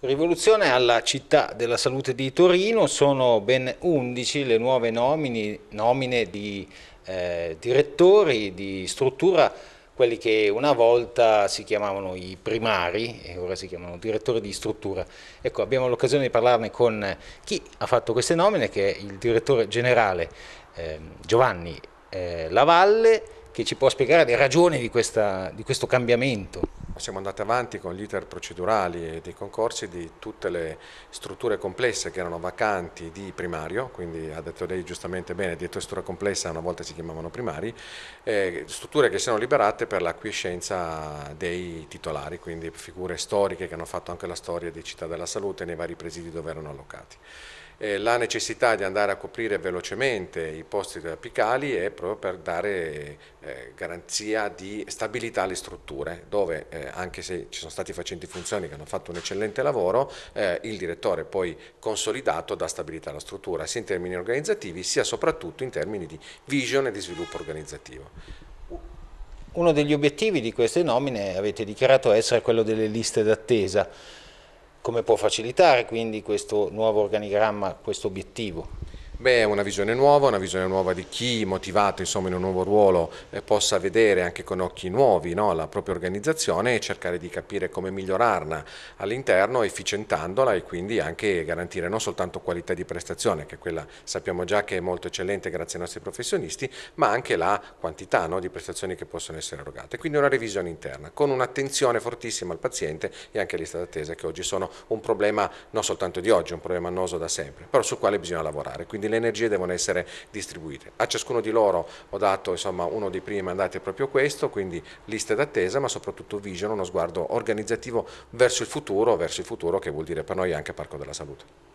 Rivoluzione alla città della salute di Torino, sono ben 11 le nuove nomini, nomine di eh, direttori di struttura, quelli che una volta si chiamavano i primari e ora si chiamano direttori di struttura. Ecco, abbiamo l'occasione di parlarne con chi ha fatto queste nomine, che è il direttore generale eh, Giovanni eh, Lavalle, che ci può spiegare le ragioni di, questa, di questo cambiamento siamo andati avanti con gli iter procedurali e dei concorsi di tutte le strutture complesse che erano vacanti di primario, quindi ha detto lei giustamente bene, dietro struttura complessa una volta si chiamavano primari, eh, strutture che siano liberate per l'acquiescenza dei titolari, quindi figure storiche che hanno fatto anche la storia di Città della Salute nei vari presidi dove erano allocati eh, la necessità di andare a coprire velocemente i posti apicali è proprio per dare eh, garanzia di stabilità alle strutture, dove eh, anche se ci sono stati facenti funzioni che hanno fatto un eccellente lavoro, eh, il direttore poi consolidato dà stabilità alla struttura, sia in termini organizzativi sia soprattutto in termini di vision e di sviluppo organizzativo. Uno degli obiettivi di queste nomine avete dichiarato essere quello delle liste d'attesa come può facilitare quindi questo nuovo organigramma questo obiettivo? Beh, una visione nuova, una visione nuova di chi motivato insomma, in un nuovo ruolo eh, possa vedere anche con occhi nuovi no, la propria organizzazione e cercare di capire come migliorarla all'interno, efficientandola e quindi anche garantire non soltanto qualità di prestazione, che quella sappiamo già che è molto eccellente grazie ai nostri professionisti, ma anche la quantità no, di prestazioni che possono essere erogate. Quindi una revisione interna con un'attenzione fortissima al paziente e anche alle liste d'attesa che oggi sono un problema non soltanto di oggi, un problema annoso da sempre, però sul quale bisogna lavorare. Quindi quindi le energie devono essere distribuite. A ciascuno di loro ho dato insomma, uno dei primi mandati è proprio questo, quindi liste d'attesa ma soprattutto vision, uno sguardo organizzativo verso il futuro, verso il futuro che vuol dire per noi anche Parco della Salute.